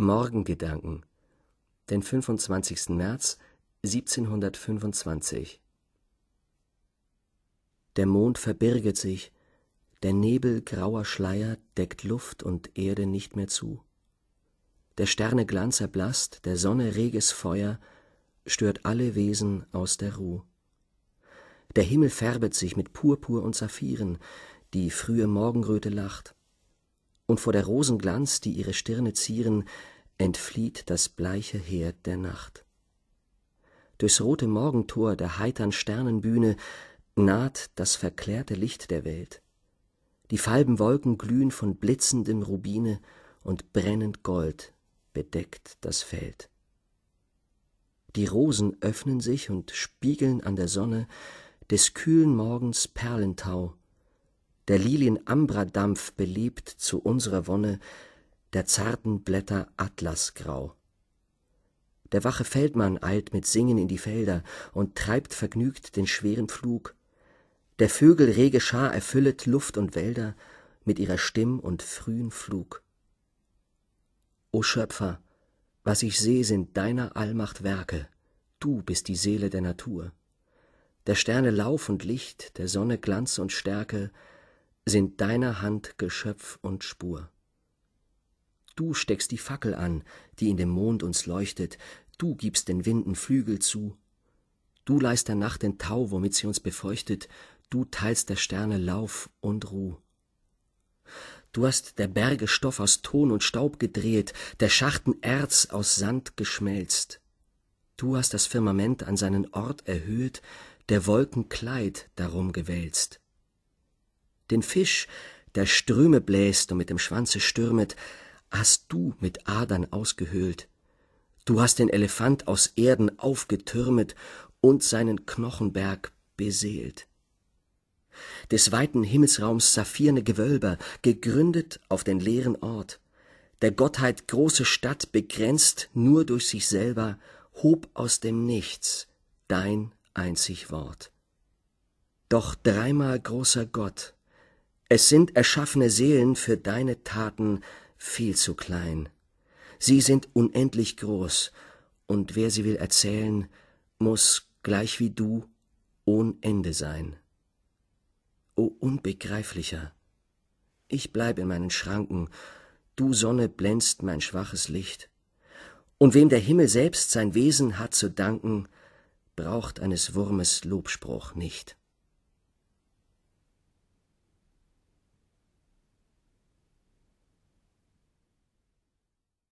Morgengedanken, den 25. März 1725. Der Mond verbirget sich, der Nebel grauer Schleier deckt Luft und Erde nicht mehr zu. Der Sterne Glanz erblasst, der Sonne reges Feuer stört alle Wesen aus der Ruh. Der Himmel färbet sich mit Purpur und Saphiren, die frühe Morgenröte lacht, und vor der Rosenglanz, die ihre Stirne zieren, entflieht das bleiche Heer der Nacht. Durchs rote Morgentor der heitern Sternenbühne naht das verklärte Licht der Welt. Die Falbenwolken glühen von blitzendem Rubine und brennend Gold bedeckt das Feld. Die Rosen öffnen sich und spiegeln an der Sonne des kühlen Morgens Perlentau der Lilien Ambradampf belebt zu unserer Wonne, der zarten Blätter Atlasgrau. Der wache Feldmann eilt mit Singen in die Felder und treibt vergnügt den schweren Flug. Der Vögel rege Schar erfüllet Luft und Wälder mit ihrer Stimm und frühen Flug. O Schöpfer, was ich seh, sind deiner Allmacht Werke, du bist die Seele der Natur. Der Sterne Lauf und Licht, der Sonne Glanz und Stärke, sind deiner Hand Geschöpf und Spur. Du steckst die Fackel an, die in dem Mond uns leuchtet, du gibst den Winden Flügel zu, du leist der Nacht den Tau, womit sie uns befeuchtet, du teilst der Sterne Lauf und Ruh. Du hast der Berge Stoff aus Ton und Staub gedreht, der Schachten Erz aus Sand geschmelzt. Du hast das Firmament an seinen Ort erhöht, der Wolken Kleid darum gewälzt den Fisch, der Ströme bläst und mit dem Schwanze stürmet, hast du mit Adern ausgehöhlt. Du hast den Elefant aus Erden aufgetürmet und seinen Knochenberg beseelt. Des weiten Himmelsraums sapphirne Gewölber, gegründet auf den leeren Ort, der Gottheit große Stadt, begrenzt nur durch sich selber, hob aus dem Nichts dein einzig Wort. Doch dreimal großer Gott, es sind erschaffene Seelen für deine Taten viel zu klein. Sie sind unendlich groß, und wer sie will erzählen, muss, gleich wie du, ohn Ende sein. O unbegreiflicher! Ich bleib in meinen Schranken, du Sonne blänzt mein schwaches Licht. Und wem der Himmel selbst sein Wesen hat zu danken, braucht eines Wurmes Lobspruch nicht.